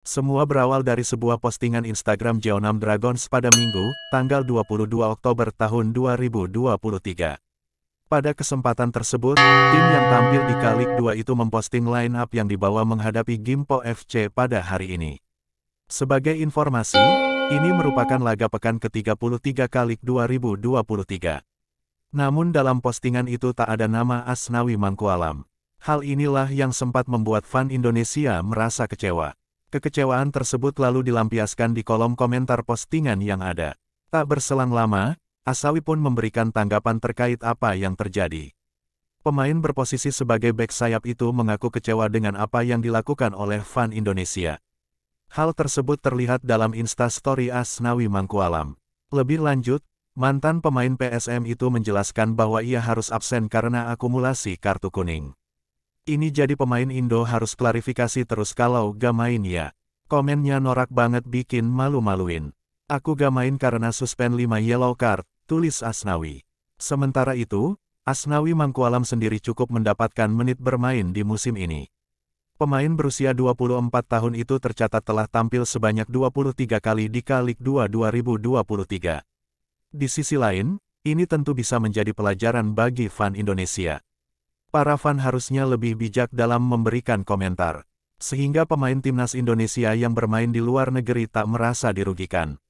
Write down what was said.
Semua berawal dari sebuah postingan Instagram Jeonam Dragons pada Minggu, tanggal 22 Oktober tahun 2023. Pada kesempatan tersebut, tim yang tampil di Kalik 2 itu memposting line-up yang dibawa menghadapi Gimpo FC pada hari ini. Sebagai informasi, ini merupakan laga pekan ke-33 Kalik 2023. Namun dalam postingan itu tak ada nama Asnawi Mangkualam. Hal inilah yang sempat membuat fan Indonesia merasa kecewa. Kekecewaan tersebut lalu dilampiaskan di kolom komentar postingan yang ada. Tak berselang lama, Asawi pun memberikan tanggapan terkait apa yang terjadi. Pemain berposisi sebagai back sayap itu mengaku kecewa dengan apa yang dilakukan oleh fan Indonesia. Hal tersebut terlihat dalam instastory Asnawi Mangkualam. Lebih lanjut, mantan pemain PSM itu menjelaskan bahwa ia harus absen karena akumulasi kartu kuning. Ini jadi pemain Indo harus klarifikasi terus kalau gak main ya. Komennya norak banget bikin malu-maluin. Aku gak main karena suspend 5 yellow card, tulis Asnawi. Sementara itu, Asnawi Mangkualam sendiri cukup mendapatkan menit bermain di musim ini. Pemain berusia 24 tahun itu tercatat telah tampil sebanyak 23 kali di Kalik 2 2023. Di sisi lain, ini tentu bisa menjadi pelajaran bagi fan Indonesia para fan harusnya lebih bijak dalam memberikan komentar. Sehingga pemain timnas Indonesia yang bermain di luar negeri tak merasa dirugikan.